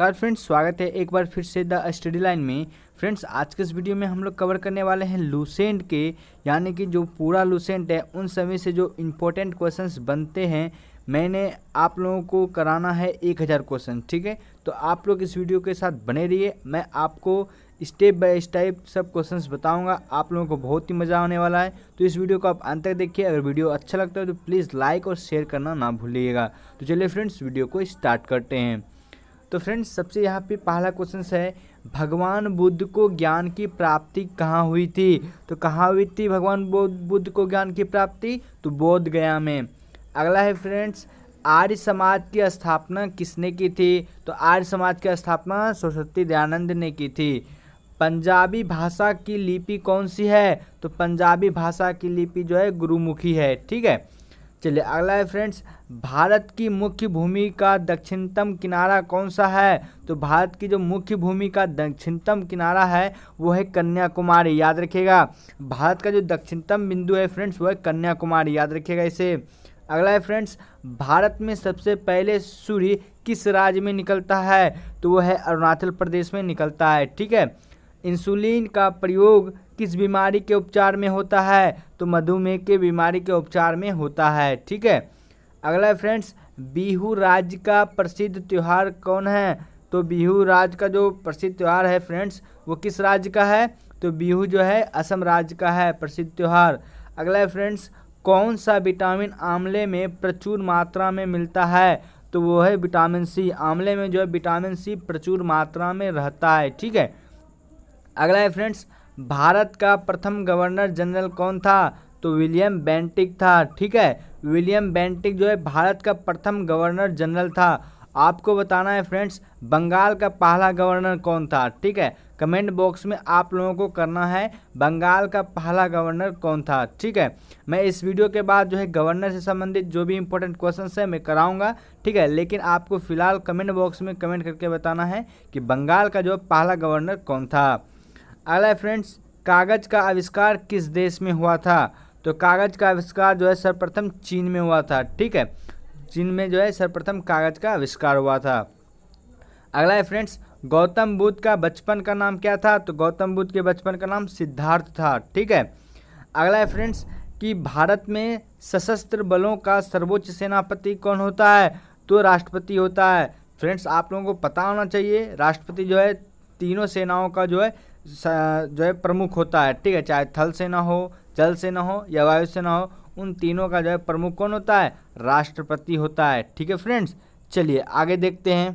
नमस्कार फ्रेंड्स स्वागत है एक बार फिर से द स्टडी लाइन में फ्रेंड्स आज के इस वीडियो में हम लोग कवर करने वाले हैं लूसेंट के यानी कि जो पूरा लूसेंट है उन सभी से जो इम्पोर्टेंट क्वेश्चंस बनते हैं मैंने आप लोगों को कराना है एक हज़ार क्वेश्चन ठीक है तो आप लोग इस वीडियो के साथ बने रहिए मैं आपको स्टेप बाय स्टेप सब क्वेश्चंस बताऊंगा आप लोगों को बहुत ही मज़ा आने वाला है तो इस वीडियो को आप अंत तक देखिए अगर वीडियो अच्छा लगता है तो प्लीज़ लाइक और शेयर करना ना भूलिएगा तो चलिए फ्रेंड्स वीडियो को स्टार्ट करते हैं तो फ्रेंड्स सबसे यहाँ पे पहला क्वेश्चन है भगवान बुद्ध को ज्ञान की प्राप्ति कहाँ हुई थी तो कहाँ हुई थी भगवान बुद्ध को ज्ञान की प्राप्ति तो बोध गया में अगला है फ्रेंड्स आर्य समाज की स्थापना किसने की थी तो आर्य समाज की स्थापना सरस्वती दयानंद ने की थी पंजाबी भाषा की लिपि कौन सी है तो पंजाबी भाषा की लिपि जो है गुरुमुखी है ठीक है चलिए अगला है फ्रेंड्स भारत की मुख्य भूमि का दक्षिणतम किनारा कौन सा है तो भारत की जो मुख्य भूमि का दक्षिणतम किनारा है वो है कन्याकुमारी याद रखिएगा भारत का जो दक्षिणतम बिंदु है फ्रेंड्स वो है कन्याकुमारी याद रखिएगा इसे अगला है फ्रेंड्स भारत में सबसे पहले सूर्य किस राज्य में निकलता है तो वो है अरुणाचल प्रदेश में निकलता है ठीक है इंसुलिन का प्रयोग किस बीमारी के उपचार में होता है तो मधुमेह के बीमारी के उपचार में होता है ठीक है अगला फ्रेंड्स बिहू राज्य का प्रसिद्ध त्यौहार कौन है तो बिहू राज्य का जो प्रसिद्ध त्यौहार है फ्रेंड्स वो किस राज्य का है तो बिहू जो है असम राज्य का है प्रसिद्ध त्यौहार अगला है फ्रेंड्स कौन सा विटामिन आमले में प्रचुर मात्रा में मिलता है तो वो है विटामिन सी आमले में जो है विटामिन सी प्रचुर मात्रा में रहता है ठीक है अगला है फ्रेंड्स भारत का प्रथम गवर्नर जनरल कौन था तो विलियम बेंटिक था ठीक है विलियम बेंटिक जो है भारत का प्रथम गवर्नर जनरल था आपको बताना है फ्रेंड्स बंगाल का पहला गवर्नर कौन था ठीक है कमेंट बॉक्स में आप लोगों को करना है बंगाल का पहला गवर्नर कौन था ठीक है मैं इस वीडियो के बाद जो है गवर्नर से संबंधित जो भी इंपॉर्टेंट क्वेश्चन है मैं कराऊंगा ठीक है लेकिन आपको फिलहाल कमेंट बॉक्स में कमेंट करके बताना है कि बंगाल का जो पहला गवर्नर कौन था अगला फ्रेंड्स कागज़ का आविष्कार किस देश में हुआ था तो कागज़ का आविष्कार जो है सर्वप्रथम चीन में हुआ था ठीक है चीन में जो है सर्वप्रथम कागज़ का आविष्कार हुआ था अगला है फ्रेंड्स गौतम बुद्ध का बचपन का नाम क्या था तो गौतम बुद्ध के बचपन का नाम सिद्धार्थ था ठीक है अगला है फ्रेंड्स कि भारत में सशस्त्र बलों का सर्वोच्च सेनापति कौन होता है तो राष्ट्रपति होता है फ्रेंड्स आप लोगों को पता होना चाहिए राष्ट्रपति जो है तीनों सेनाओं का जो है जो है प्रमुख होता है ठीक है चाहे थल सेना हो जल सेना हो या वायु सेना हो उन तीनों का जो है प्रमुख कौन होता है राष्ट्रपति होता है ठीक है फ्रेंड्स चलिए आगे देखते हैं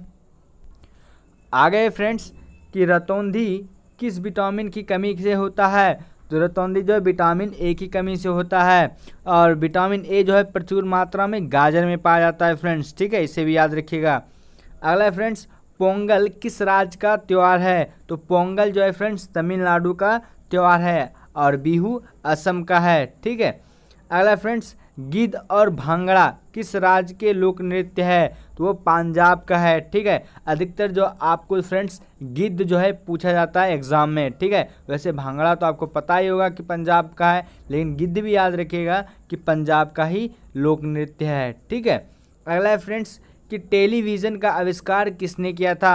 आगे फ्रेंड्स कि रतौंधी किस विटामिन की कमी से होता है तो रतौंधी जो है विटामिन ए की कमी से होता है और विटामिन ए जो है प्रचुर मात्रा में गाजर में पाया जाता है फ्रेंड्स ठीक है इसे भी याद रखिएगा अगला फ्रेंड्स पोंगल किस राज्य का त्यौहार है तो पोंगल जो है फ्रेंड्स तमिलनाडु का त्यौहार है और बिहू असम का है ठीक है अगला फ्रेंड्स गिद्ध और भांगड़ा किस राज्य के लोक नृत्य है तो वो पंजाब का है ठीक है अधिकतर जो आपको फ्रेंड्स गिद्ध जो है पूछा जाता है एग्जाम में ठीक है वैसे भांगड़ा तो आपको पता ही होगा कि पंजाब का है लेकिन गिद्ध भी याद रखिएगा कि पंजाब का ही लोक नृत्य है ठीक है अगला है फ्रेंड्स कि टेलीविज़न का आविष्कार किसने किया था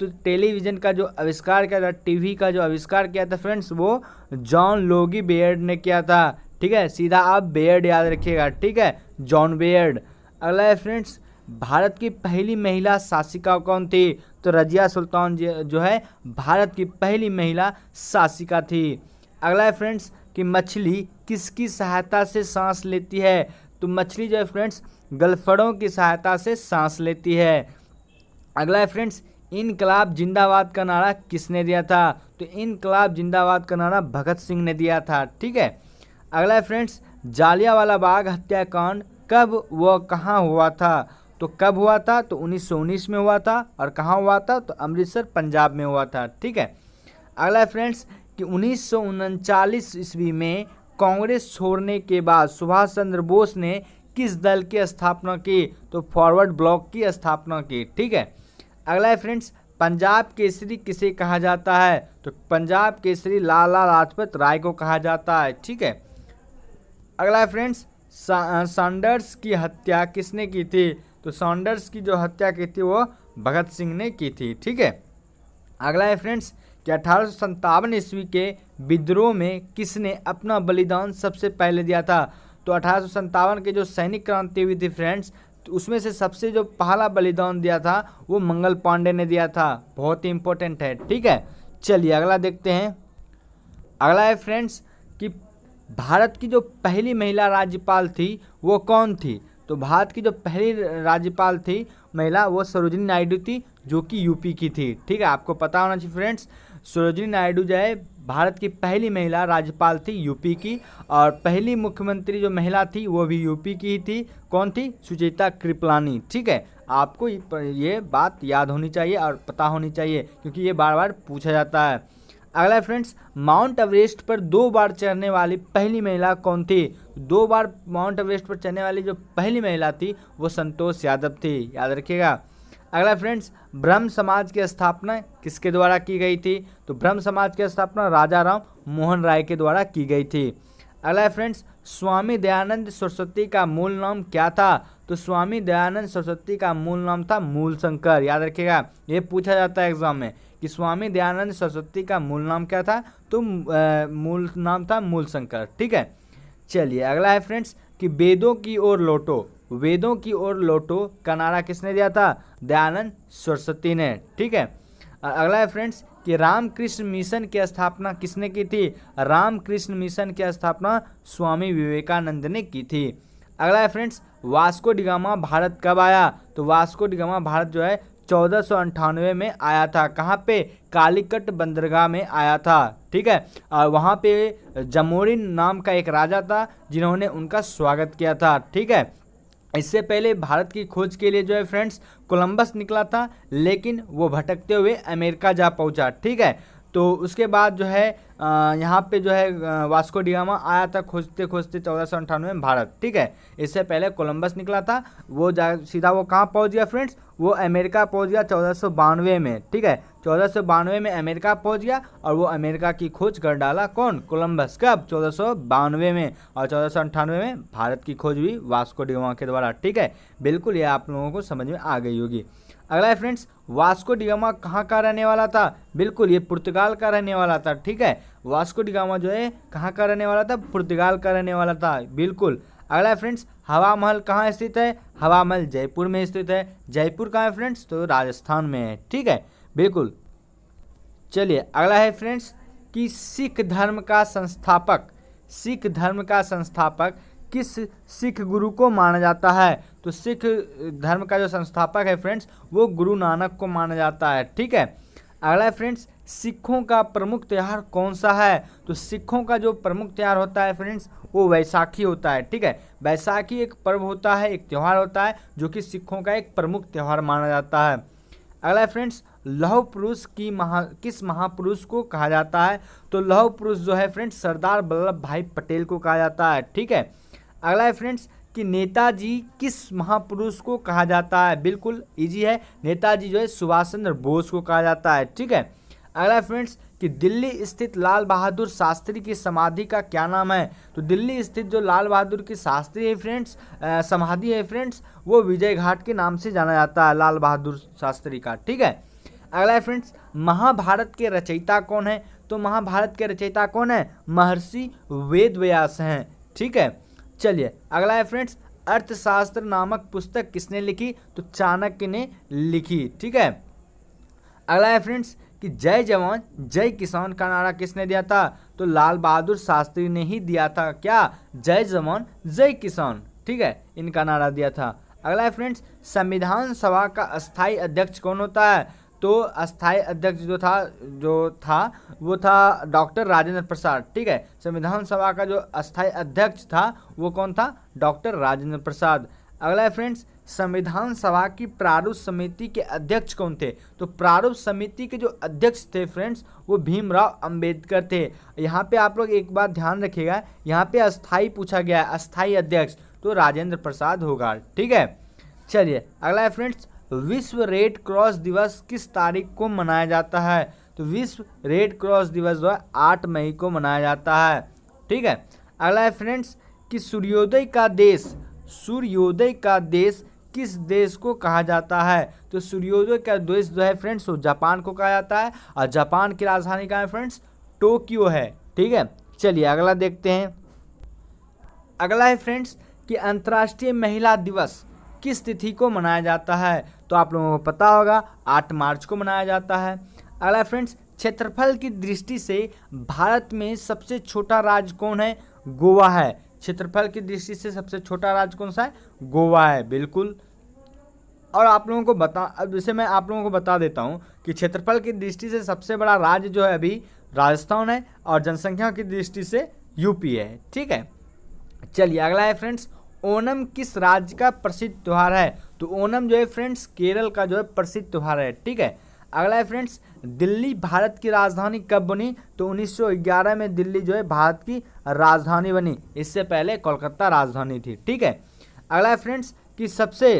तो टेलीविज़न का जो आविष्कार किया था टीवी का जो आविष्कार किया था फ्रेंड्स वो जॉन लोगी बेयर्ड ने किया था ठीक है सीधा आप बेयर्ड याद रखिएगा ठीक है जॉन बेयर्ड अगला है फ्रेंड्स भारत की पहली महिला शासिका कौन थी तो रजिया सुल्तान जो है भारत की पहली महिला शासिका थी अगला है फ्रेंड्स कि मछली किसकी सहायता से सांस लेती है तो मछली जो है फ्रेंड्स गलफड़ों की सहायता से सांस लेती है अगला है फ्रेंड्स इनकलाब जिंदाबाद का नारा किसने दिया था तो इनकलाब जिंदाबाद का नारा भगत सिंह ने दिया था ठीक है अगला है फ्रेंड्स जालियावाला बाग हत्याकांड कब व कहाँ हुआ था तो कब हुआ था तो 1919 में हुआ था और कहाँ हुआ था तो अमृतसर पंजाब में हुआ था ठीक है अगला फ्रेंड्स कि उन्नीस सौ ईस्वी में कांग्रेस छोड़ने के बाद सुभाष चंद्र बोस ने किस दल की स्थापना की तो फॉरवर्ड ब्लॉक की स्थापना की ठीक है अगला है फ्रेंड्स पंजाब केसरी किसे कहा जाता है तो पंजाब केसरी लाला लाजपत राय को कहा जाता है ठीक है अगला है फ्रेंड्स सॉन्डर्स की हत्या किसने की थी तो सॉन्डर्स की जो हत्या की थी वो भगत सिंह ने की थी ठीक है अगला है फ्रेंड्स कि अठारह ईस्वी के विद्रोह में किसने अपना बलिदान सबसे पहले दिया था तो अठारह के जो सैनिक क्रांति हुई थी फ्रेंड्स तो उसमें से सबसे जो पहला बलिदान दिया था वो मंगल पांडे ने दिया था बहुत ही इंपॉर्टेंट है ठीक है चलिए अगला देखते हैं अगला है फ्रेंड्स कि भारत की जो पहली महिला राज्यपाल थी वो कौन थी तो भारत की जो पहली राज्यपाल थी महिला वो सरोजनी नायडू थी जो कि यूपी की थी ठीक है आपको पता होना चाहिए फ्रेंड्स सरोजनी नायडू जो है भारत की पहली महिला राज्यपाल थी यूपी की और पहली मुख्यमंत्री जो महिला थी वो भी यूपी की ही थी कौन थी सुचेता कृपलानी ठीक है आपको ये बात याद होनी चाहिए और पता होनी चाहिए क्योंकि ये बार बार पूछा जाता है अगला फ्रेंड्स माउंट एवरेस्ट पर दो बार चढ़ने वाली पहली महिला कौन थी दो बार माउंट एवरेस्ट पर चढ़ने वाली जो पहली महिला थी वो संतोष यादव थी याद रखिएगा अगला फ्रेंड्स ब्रह्म समाज की स्थापना किसके द्वारा की गई थी तो ब्रह्म समाज की स्थापना राजा राम मोहन राय के द्वारा की गई थी अगला फ्रेंड्स स्वामी दयानंद सरस्वती का मूल नाम क्या था तो स्वामी दयानंद सरस्वती का मूल नाम था मूल शंकर याद रखिएगा ये पूछा जाता है एग्जाम में कि स्वामी दयानंद सरस्वती का मूल नाम क्या था तो मूल नाम था मूल शंकर ठीक है चलिए अगला है फ्रेंड्स कि वेदों की ओर लौटो वेदों की ओर लौटो का नारा किसने दिया था दयानंद सरस्वती ने ठीक है अगला है फ्रेंड्स कि रामकृष्ण मिशन की स्थापना किसने की थी रामकृष्ण मिशन की स्थापना स्वामी विवेकानंद ने की थी अगला है फ्रेंड्स वास्को डिगामा भारत कब आया तो वास्को डिगामा भारत जो है चौदह में आया था कहाँ पे कालीकट बंदरगाह में आया था ठीक है और वहाँ पे जमोरिन नाम का एक राजा था जिन्होंने उनका स्वागत किया था ठीक है इससे पहले भारत की खोज के लिए जो है फ्रेंड्स कोलंबस निकला था लेकिन वो भटकते हुए अमेरिका जा पहुंचा ठीक है तो उसके बाद जो है यहाँ पे जो है वास्को डिगामा आया था खोजते खोजते चौदह सौ अंठानवे में भारत ठीक है इससे पहले कोलंबस निकला था वो जा सीधा वो कहाँ पहुँच गया फ्रेंड्स वो अमेरिका पहुँच गया चौदह सौ बानवे में ठीक है चौदह सौ बानवे में अमेरिका पहुँच गया और वो अमेरिका की खोज कर डाला कौन कोलंबस कब चौदह सौ बानवे में और चौदह सौ अंठानवे में भारत की खोज हुई वास्को डिगामा के द्वारा ठीक है बिल्कुल ये आप लोगों को समझ में आ गई होगी अगला है फ्रेंड्स वास्को डिगामा कहाँ का रहने वाला था बिल्कुल ये पुर्तगाल का रहने वाला था ठीक है वास्को डिगामा जो है कहाँ का रहने वाला था पुर्तगाल का रहने वाला था बिल्कुल अगला है फ्रेंड्स हवा महल कहाँ स्थित है हवा महल जयपुर में स्थित है जयपुर कहाँ है फ्रेंड्स तो राजस्थान में है ठीक है बिल्कुल चलिए अगला है फ्रेंड्स कि सिख धर्म का संस्थापक सिख धर्म का संस्थापक किस सिख गुरु को माना जाता है तो सिख धर्म का जो संस्थापक है फ्रेंड्स वो गुरु नानक को माना जाता है ठीक है अगला है फ्रेंड्स सिखों का प्रमुख त्यौहार कौन सा है तो सिखों का जो प्रमुख त्यौहार होता है फ्रेंड्स वो वैसाखी होता है ठीक है वैसाखी एक पर्व होता है एक त्यौहार होता है जो कि सिखों का एक प्रमुख त्यौहार माना जाता है अगला फ्रेंड्स लौह पुरुष की महा किस महापुरुष को कहा जाता है तो लौह पुरुष जो है फ्रेंड्स सरदार वल्लभ भाई पटेल को कहा जाता है ठीक है अगला है फ्रेंड्स कि नेताजी किस महापुरुष को कहा जाता है बिल्कुल इजी है नेताजी जो है सुभाष चंद्र बोस को कहा जाता है ठीक है अगला फ्रेंड्स कि दिल्ली स्थित लाल बहादुर शास्त्री की समाधि का क्या नाम है तो दिल्ली स्थित जो लाल बहादुर की शास्त्री है फ्रेंड्स समाधि है फ्रेंड्स वो विजय घाट के नाम से जाना जाता है लाल बहादुर शास्त्री का ठीक है अगला है फ्रेंड्स महाभारत के रचयिता कौन है तो महाभारत के रचयिता कौन है महर्षि वेद व्यास हैं ठीक है चलिए अगला है फ्रेंड्स अर्थशास्त्र नामक पुस्तक किसने लिखी तो चाणक्य ने लिखी ठीक है अगला है फ्रेंड्स कि जय जवान जय किसान का नारा किसने दिया था तो लाल बहादुर शास्त्री ने ही दिया था क्या जय जवान जय किसान ठीक है इनका नारा दिया था अगला है फ्रेंड्स संविधान सभा का स्थायी अध्यक्ष कौन होता है तो अस्थाई अध्यक्ष जो था जो था वो था डॉक्टर राजेंद्र प्रसाद ठीक है संविधान सभा का जो अस्थाई अध्यक्ष था वो कौन था डॉक्टर राजेंद्र प्रसाद अगला है फ्रेंड्स संविधान सभा की प्रारूप समिति के अध्यक्ष कौन थे तो प्रारूप समिति के जो अध्यक्ष थे फ्रेंड्स वो भीमराव अंबेडकर थे यहाँ पे आप लोग एक बात ध्यान रखिएगा यहाँ पे अस्थाई पूछा गया है अस्थाई अध्यक्ष तो राजेंद्र प्रसाद होगा ठीक है चलिए अगला है फ्रेंड्स विश्व रेड क्रॉस दिवस किस तारीख को मनाया जाता है तो विश्व रेड क्रॉस दिवस जो है आठ मई को मनाया जाता है ठीक है अगला है फ्रेंड्स कि सूर्योदय का देश सूर्योदय का देश किस देश को कहा जाता है तो सूर्योदय का देश जो है फ्रेंड्स वो जापान को कहा जाता है और जापान की राजधानी का है फ्रेंड्स टोक्यो है ठीक है चलिए अगला देखते हैं अगला है फ्रेंड्स कि अंतर्राष्ट्रीय महिला दिवस किस तिथि को मनाया जाता है तो आप लोगों को पता होगा आठ मार्च को मनाया जाता है अगला फ्रेंड्स क्षेत्रफल की दृष्टि से भारत में सबसे छोटा राज्य कौन है गोवा है क्षेत्रफल की दृष्टि से सबसे छोटा राज्य कौन सा है गोवा है बिल्कुल और आप लोगों को बता अब जैसे मैं आप लोगों को बता देता हूँ कि क्षेत्रफल की दृष्टि से सबसे बड़ा राज्य जो है अभी राजस्थान है और जनसंख्या की दृष्टि से यूपी है ठीक है चलिए अगला है फ्रेंड्स ओनम किस राज्य का प्रसिद्ध त्यौहार है तो ओनम जो है फ्रेंड्स केरल का जो है प्रसिद्ध त्यौहार है ठीक है अगला है फ्रेंड्स दिल्ली भारत की राजधानी कब बनी तो 1911 में दिल्ली जो है भारत की राजधानी बनी इससे पहले कोलकाता राजधानी थी ठीक है अगला है फ्रेंड्स कि सबसे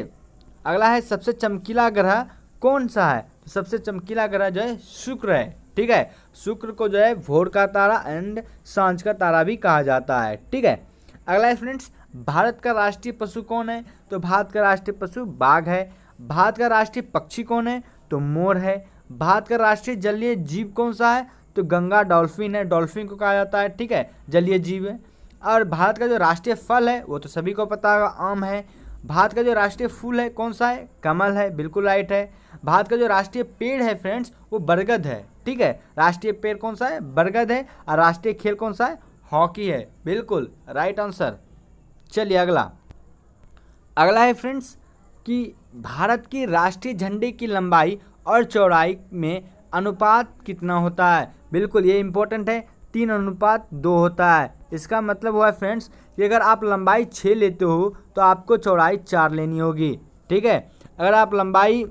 अगला है सबसे चमकीला ग्रह कौन सा है तो सबसे चमकीला ग्रह जो है शुक्र है ठीक है शुक्र को जो है भोर का तारा एंड सांझ का तारा भी कहा जाता है ठीक है अगला है फ्रेंड्स भारत का राष्ट्रीय पशु कौन है तो भारत का राष्ट्रीय पशु बाघ है भारत का राष्ट्रीय पक्षी कौन है तो मोर है भारत का राष्ट्रीय जलीय जीव कौन सा है तो गंगा डॉल्फिन है डॉल्फिन को कहा जाता है ठीक है जलीय जीव है और भारत का जो राष्ट्रीय फल है वो तो सभी को पता होगा आम है भारत का जो राष्ट्रीय फूल है कौन सा है कमल है बिल्कुल राइट है भारत का जो राष्ट्रीय पेड़ है फ्रेंड्स वो बरगद है ठीक है राष्ट्रीय पेड़ कौन सा है बरगद है और राष्ट्रीय खेल कौन सा है हॉकी है बिल्कुल राइट आंसर चलिए अगला अगला है फ्रेंड्स कि भारत की राष्ट्रीय झंडे की लंबाई और चौड़ाई में अनुपात कितना होता है बिल्कुल ये इम्पोर्टेंट है तीन अनुपात दो होता है इसका मतलब हुआ है फ्रेंड्स कि अगर आप लंबाई छः लेते हो तो आपको चौड़ाई चार लेनी होगी ठीक है अगर आप लंबाई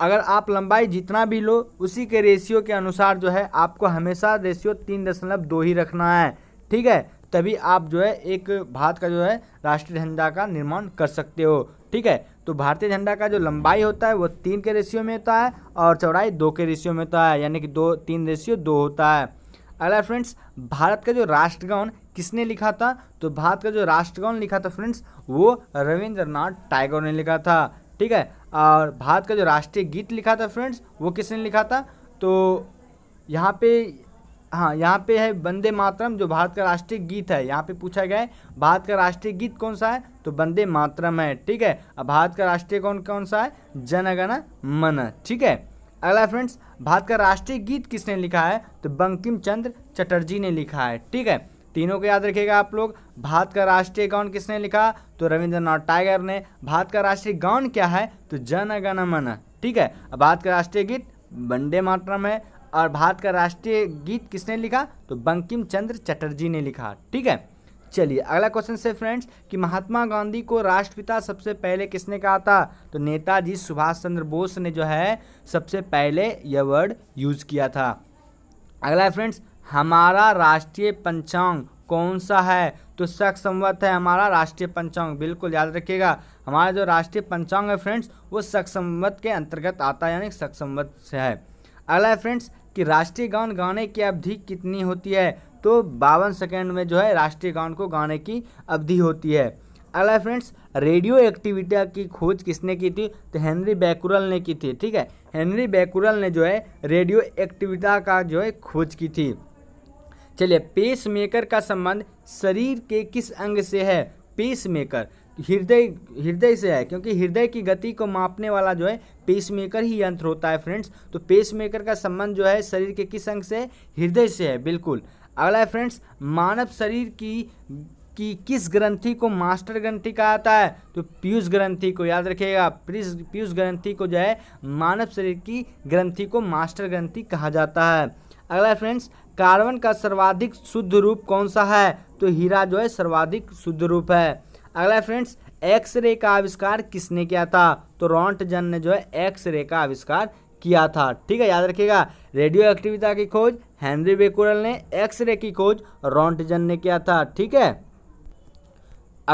अगर आप लंबाई जितना भी लो उसी के रेशियो के अनुसार जो है आपको हमेशा रेशियो तीन दशमलव दो ही रखना है ठीक है तभी आप जो है एक भारत का जो है राष्ट्रीय झंडा का निर्माण कर सकते हो ठीक है तो भारतीय झंडा का जो लंबाई होता है वो तीन के रेशियो में होता है और चौड़ाई दो के रेशियो में होता है यानी कि दो तीन रेशियो दो होता है अगला फ्रेंड्स भारत का जो राष्ट्रगान किसने लिखा था तो भारत का जो राष्ट्रगान लिखा था फ्रेंड्स वो रविंद्रनाथ टैगोर ने लिखा था ठीक है और भारत का जो राष्ट्रीय गीत लिखा था फ्रेंड्स वो किसने लिखा था तो यहाँ पे हाँ यहाँ पे है वंदे मातरम जो भारत का राष्ट्रीय गीत है यहाँ पे पूछा गया है भारत का राष्ट्रीय गीत कौन सा है तो वंदे मातरम है ठीक है अब भारत का राष्ट्रीय कौन कौन सा है जनगण मन ठीक है अगला फ्रेंड्स भारत का राष्ट्रीय गीत किसने लिखा है तो बंकिम चंद्र चटर्जी ने लिखा है ठीक है तीनों को याद रखिएगा आप लोग भारत का राष्ट्रीय गान किसने लिखा तो रविंद्रनाथ टाइगर ने भारत का राष्ट्रीय गान क्या है तो जन गण मन ठीक है अब भारत का राष्ट्रीय गीत बंदे मातरम है और भारत का राष्ट्रीय गीत किसने लिखा तो बंकिम चंद्र चटर्जी ने लिखा ठीक है चलिए अगला क्वेश्चन से फ्रेंड्स कि महात्मा गांधी को राष्ट्रपिता सबसे पहले किसने कहा था तो नेताजी सुभाष चंद्र बोस ने जो है सबसे पहले यह वर्ड यूज़ किया था अगला फ्रेंड्स हमारा राष्ट्रीय पंचांग कौन सा है तो शक संवत है हमारा राष्ट्रीय पंचांग बिल्कुल याद रखिएगा हमारा जो राष्ट्रीय पंचांग है फ्रेंड्स वो शक संवत के अंतर्गत आता है यानी शक संवत से है अगला फ्रेंड्स कि राष्ट्रीय गान गाने की अवधि कितनी होती है तो बावन सेकेंड में जो है राष्ट्रीय गान को गाने की अवधि होती है अगला फ्रेंड्स रेडियो एक्टिविटी की खोज किसने की थी तो हेनरी बैकुरल ने की थी ठीक है हेनरी बैकुरल ने जो है रेडियो एक्टिविटा का जो है खोज की थी चलिए पेस मेकर का संबंध शरीर के किस अंग से है पेस मेकर हृदय हृदय से है क्योंकि हृदय की गति को मापने वाला जो है पेसमेकर ही यंत्र होता है फ्रेंड्स तो पेसमेकर का संबंध जो है शरीर के किस अंग से हृदय से है बिल्कुल अगला है फ्रेंड्स मानव शरीर की कि किस ग्रंथि को मास्टर ग्रंथि कहा जाता है तो पीयूष ग्रंथि को याद रखिएगा पीयूष पीयूष ग्रंथि को जो है मानव शरीर की ग्रंथि को मास्टर ग्रंथि कहा जाता है अगला फ्रेंड्स कार्बन का सर्वाधिक शुद्ध रूप कौन सा है तो हीरा जो है सर्वाधिक शुद्ध रूप है अगला फ्रेंड्स एक्सरे का आविष्कार किसने किया था तो रॉन्टजन ने जो है एक्सरे का आविष्कार किया था ठीक है याद रखिएगा रेडियो एक्टिविता की खोज हेनरी बेकुरल ने एक्सरे की खोज रॉन्टजन ने किया था ठीक है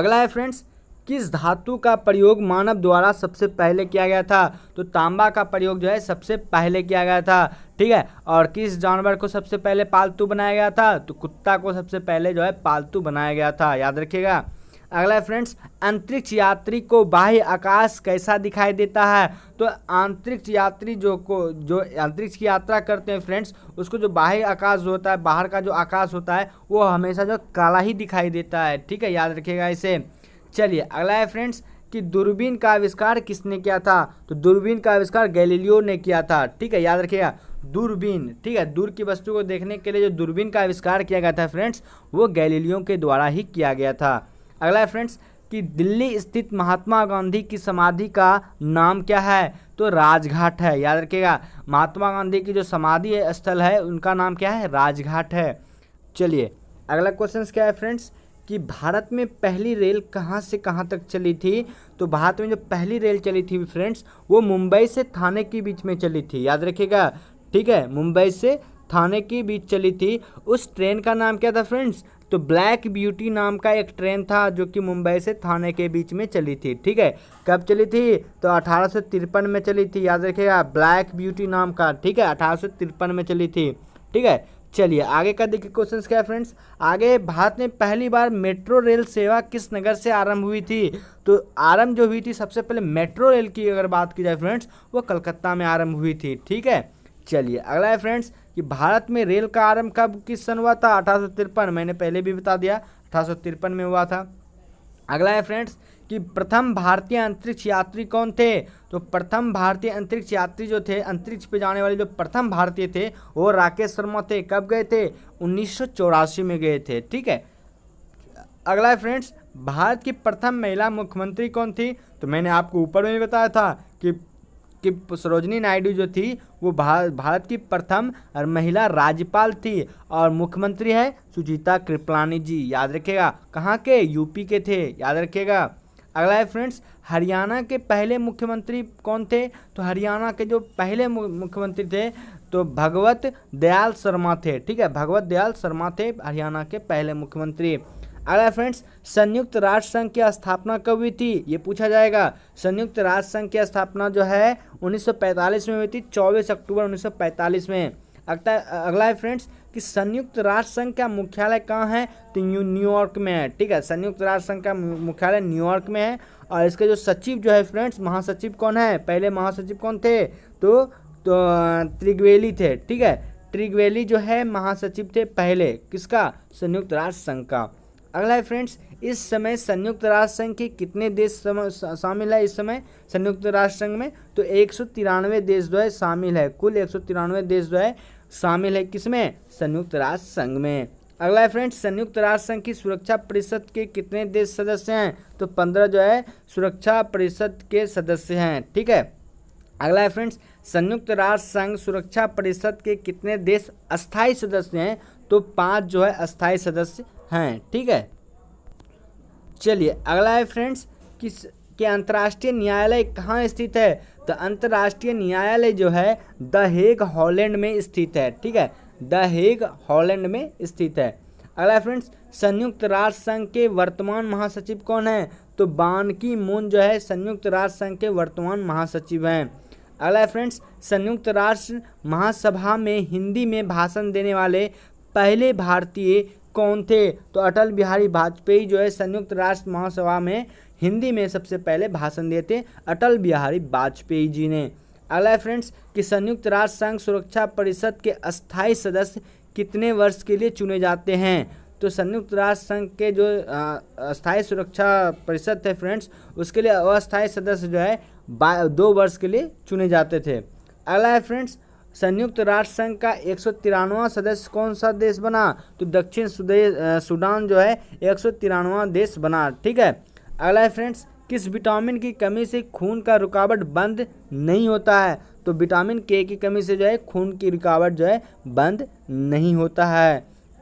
अगला है फ्रेंड्स किस धातु का प्रयोग मानव द्वारा सबसे पहले किया गया था तो तांबा का प्रयोग जो है सबसे पहले किया गया था ठीक है और किस जानवर को सबसे पहले पालतू बनाया गया था तो कुत्ता को सबसे पहले जो है पालतू बनाया गया था याद रखिएगा अगला है फ्रेंड्स अंतरिक्ष यात्री को बाह्य आकाश कैसा दिखाई देता है तो अंतरिक्ष यात्री जो को जो अंतरिक्ष की यात्रा करते हैं फ्रेंड्स उसको जो बाह्य आकाश होता है बाहर का जो आकाश होता है वो हमेशा जो काला ही दिखाई देता है ठीक है याद रखिएगा इसे चलिए अगला है फ्रेंड्स कि दूरबीन का आविष्कार किसने किया था तो दूरबीन का आविष्कार गैलीलियो ने किया था ठीक है याद रखिएगा दूरबीन ठीक है दूर की वस्तु को देखने के लिए जो दूरबीन का आविष्कार किया गया था फ्रेंड्स वो गैलीलियो के द्वारा ही किया गया था अगला है फ्रेंड्स कि दिल्ली स्थित महात्मा गांधी की समाधि का नाम क्या है तो राजघाट है याद रखिएगा महात्मा गांधी की जो समाधि स्थल है उनका नाम क्या है राजघाट है चलिए अगला क्वेश्चन क्या है फ्रेंड्स कि भारत में पहली रेल कहाँ से कहाँ तक चली थी तो भारत में जो पहली रेल चली थी फ्रेंड्स वो मुंबई से थाने के बीच में चली थी याद रखिएगा ठीक है मुंबई से थाने के बीच चली थी उस ट्रेन का नाम क्या था फ्रेंड्स तो ब्लैक ब्यूटी नाम का एक ट्रेन था जो कि मुंबई से थाने के बीच में चली थी ठीक है कब चली थी तो अठारह में चली थी याद रखिएगा ब्लैक ब्यूटी नाम का ठीक है अठारह में चली थी ठीक है चलिए आगे का देखिए क्वेश्चंस क्या है फ्रेंड्स आगे भारत में पहली बार मेट्रो रेल सेवा किस नगर से आरंभ हुई थी तो आरंभ जो हुई थी सबसे पहले मेट्रो रेल की अगर बात की जाए फ्रेंड्स वो कलकत्ता में आरंभ हुई थी ठीक है चलिए अगला है फ्रेंड्स कि भारत में रेल का आरंभ कब किस सन हुआ था अठारह मैंने पहले भी बता दिया अठारह में हुआ था अगला है फ्रेंड्स कि प्रथम भारतीय अंतरिक्ष यात्री कौन थे तो प्रथम भारतीय अंतरिक्ष यात्री जो थे अंतरिक्ष पे जाने वाले जो प्रथम भारतीय थे वो राकेश शर्मा थे कब गए थे उन्नीस में गए थे ठीक है अगला है फ्रेंड्स भारत की प्रथम महिला मुख्यमंत्री कौन थी तो मैंने आपको ऊपर में भी बताया था कि कि सरोजनी नायडू जो थी वो भारत भारत की प्रथम महिला राज्यपाल थी और मुख्यमंत्री है सुजीता कृपलानी जी याद रखिएगा कहाँ के यूपी के थे याद रखिएगा अगला है फ्रेंड्स हरियाणा के पहले मुख्यमंत्री कौन थे तो हरियाणा के जो पहले मुख्यमंत्री थे तो भगवत दयाल शर्मा थे ठीक है भगवत दयाल शर्मा थे हरियाणा के पहले मुख्यमंत्री अगला फ्रेंड्स संयुक्त राष्ट्र संघ की स्थापना कब हुई थी ये पूछा जाएगा संयुक्त राष्ट्र संघ की स्थापना जो है 1945 में हुई थी 24 अक्टूबर 1945 में अगला अगला है फ्रेंड्स कि संयुक्त राष्ट्र संघ का मुख्यालय कहाँ है तो न्यूयॉर्क में है ठीक है संयुक्त राष्ट्र संघ का मुख्यालय न्यूयॉर्क में है और इसके जो सचिव जो है फ्रेंड्स महासचिव कौन है पहले महासचिव कौन थे तो, तो त्रिग्वेली थे ठीक है ट्रिग्वेली जो है महासचिव थे पहले किसका संयुक्त राष्ट्र संघ का अगला है फ्रेंड्स इस समय संयुक्त राष्ट्र संघ के कितने देश शामिल है इस समय संयुक्त राष्ट्र संघ में तो एक देश जो है शामिल है कुल एक देश जो है शामिल है किसमें संयुक्त राष्ट्र संघ में अगला है फ्रेंड्स संयुक्त राष्ट्र संघ की सुरक्षा परिषद के कितने देश सदस्य हैं तो पंद्रह जो है सुरक्षा परिषद के सदस्य हैं ठीक है अगला है फ्रेंड्स संयुक्त राष्ट्र संघ सुरक्षा परिषद के कितने देश अस्थायी सदस्य हैं तो पाँच जो है अस्थायी सदस्य हैं ठीक है चलिए अगला है फ्रेंड्स किस के अंतर्राष्ट्रीय न्यायालय कहाँ स्थित है तो अंतर्राष्ट्रीय न्यायालय जो है द हेग हॉलैंड में स्थित है ठीक है द हेग हॉलैंड में स्थित है अगला फ्रेंड्स संयुक्त राष्ट्र संघ के वर्तमान महासचिव कौन है तो बानकी मून जो है संयुक्त राष्ट्र संघ के वर्तमान महासचिव हैं अगला फ्रेंड्स संयुक्त राष्ट्र महासभा में हिंदी में भाषण देने वाले पहले भारतीय कौन थे तो अटल बिहारी वाजपेयी जो है संयुक्त राष्ट्र महासभा में हिंदी में सबसे पहले भाषण दिए थे अटल बिहारी वाजपेयी जी ने अगला फ्रेंड्स कि संयुक्त राष्ट्र संघ सुरक्षा परिषद के अस्थायी सदस्य कितने वर्ष के लिए चुने जाते हैं तो संयुक्त राष्ट्र संघ के जो अस्थायी सुरक्षा परिषद थे फ्रेंड्स उसके लिए अस्थाई सदस्य जो है दो वर्ष के लिए चुने जाते थे अगला है फ्रेंड्स संयुक्त राष्ट्र संघ का एक सदस्य कौन सा देश बना तो दक्षिण सूडान जो है एक देश बना ठीक है अगला है फ्रेंड्स किस विटामिन की कमी से खून का रुकावट बंद नहीं होता है तो विटामिन के की कमी से जो है खून की रुकावट जो है बंद नहीं होता है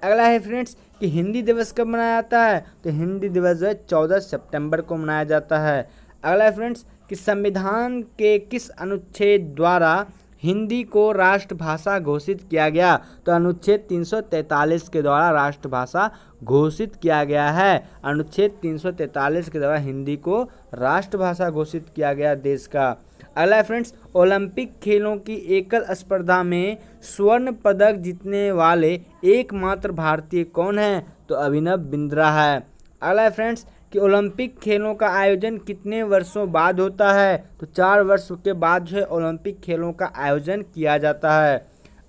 अगला है फ्रेंड्स कि हिंदी दिवस कब मनाया जाता है तो हिंदी दिवस जो है चौदह सितंबर को मनाया जाता है अगला है फ्रेंड्स कि संविधान के किस अनुच्छेद द्वारा हिंदी को राष्ट्रभाषा घोषित किया गया तो अनुच्छेद 343 के द्वारा राष्ट्रभाषा घोषित किया गया है अनुच्छेद 343 के द्वारा हिंदी को राष्ट्रभाषा घोषित किया गया देश का अगला फ्रेंड्स ओलंपिक खेलों की एकल स्पर्धा में स्वर्ण पदक जीतने वाले एकमात्र भारतीय कौन है तो अभिनव बिंद्रा है अगला फ्रेंड्स कि ओलंपिक खेलों का आयोजन कितने वर्षों बाद होता है तो चार वर्ष के बाद जो है ओलंपिक खेलों का आयोजन किया जाता है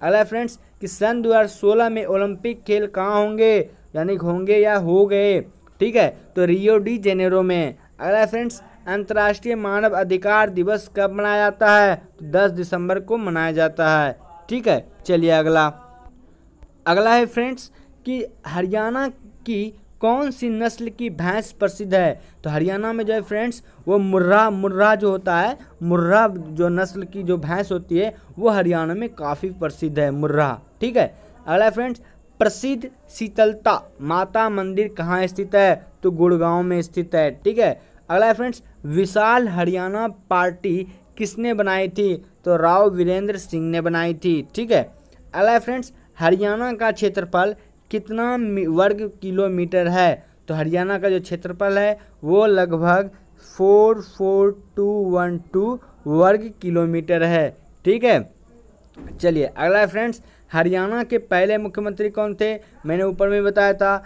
अगला फ्रेंड्स कि सन 2016 में ओलंपिक खेल कहाँ होंगे यानी होंगे या हो गए ठीक है तो रियो डी जेनेरो में अगला फ्रेंड्स अंतर्राष्ट्रीय मानव अधिकार दिवस कब मनाया जाता है तो दस दिसंबर को मनाया जाता है ठीक है चलिए अगला अगला है फ्रेंड्स कि हरियाणा की कौन सी नस्ल की भैंस प्रसिद्ध है तो हरियाणा में जो है फ्रेंड्स वो मुर्रा मुर्रा जो होता है मुर्रा जो नस्ल की जो भैंस होती है वो हरियाणा में काफ़ी प्रसिद्ध है मुर्रा ठीक है अगला फ्रेंड्स प्रसिद्ध शीतलता माता मंदिर कहाँ स्थित है तो गुड़गांव में स्थित है ठीक है अगला फ्रेंड्स विशाल हरियाणा पार्टी किसने बनाई थी तो राव वीरेंद्र सिंह ने बनाई थी ठीक है अगला फ्रेंड्स हरियाणा का क्षेत्रफल कितना वर्ग किलोमीटर है तो हरियाणा का जो क्षेत्रफल है वो लगभग four four two one two वर्ग किलोमीटर है ठीक है चलिए अगला फ्रेंड्स हरियाणा के पहले मुख्यमंत्री कौन थे मैंने ऊपर में बताया था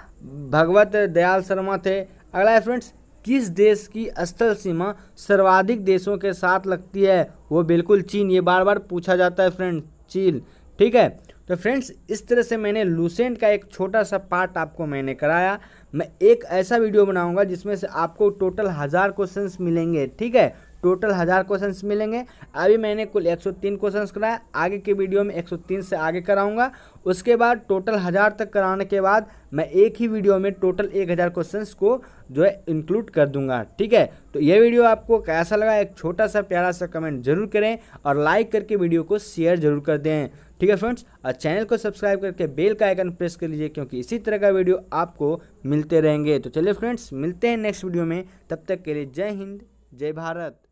भगवत दयाल शर्मा थे अगला फ्रेंड्स किस देश की स्थल सीमा सर्वाधिक देशों के साथ लगती है वो बिल्कुल चीन ये बार बार पूछा जाता है फ्रेंड चीन ठीक है तो फ्रेंड्स इस तरह से मैंने लूसेंट का एक छोटा सा पार्ट आपको मैंने कराया मैं एक ऐसा वीडियो बनाऊंगा जिसमें से आपको टोटल हज़ार क्वेश्चंस मिलेंगे ठीक है टोटल हज़ार क्वेश्चंस मिलेंगे अभी मैंने कुल 103 क्वेश्चंस कराया आगे के वीडियो में 103 से आगे कराऊंगा उसके बाद टोटल हज़ार तक कराने के बाद मैं एक ही वीडियो में टोटल एक हज़ार क्वेश्चंस को जो है इंक्लूड कर दूंगा ठीक है तो ये वीडियो आपको कैसा लगा एक छोटा सा प्यारा सा कमेंट जरूर करें और लाइक करके वीडियो को शेयर जरूर कर दें ठीक है फ्रेंड्स और चैनल को सब्सक्राइब करके बेल का आइकन प्रेस कर लीजिए क्योंकि इसी तरह का वीडियो आपको मिलते रहेंगे तो चलिए फ्रेंड्स मिलते हैं नेक्स्ट वीडियो में तब तक के लिए जय हिंद जय भारत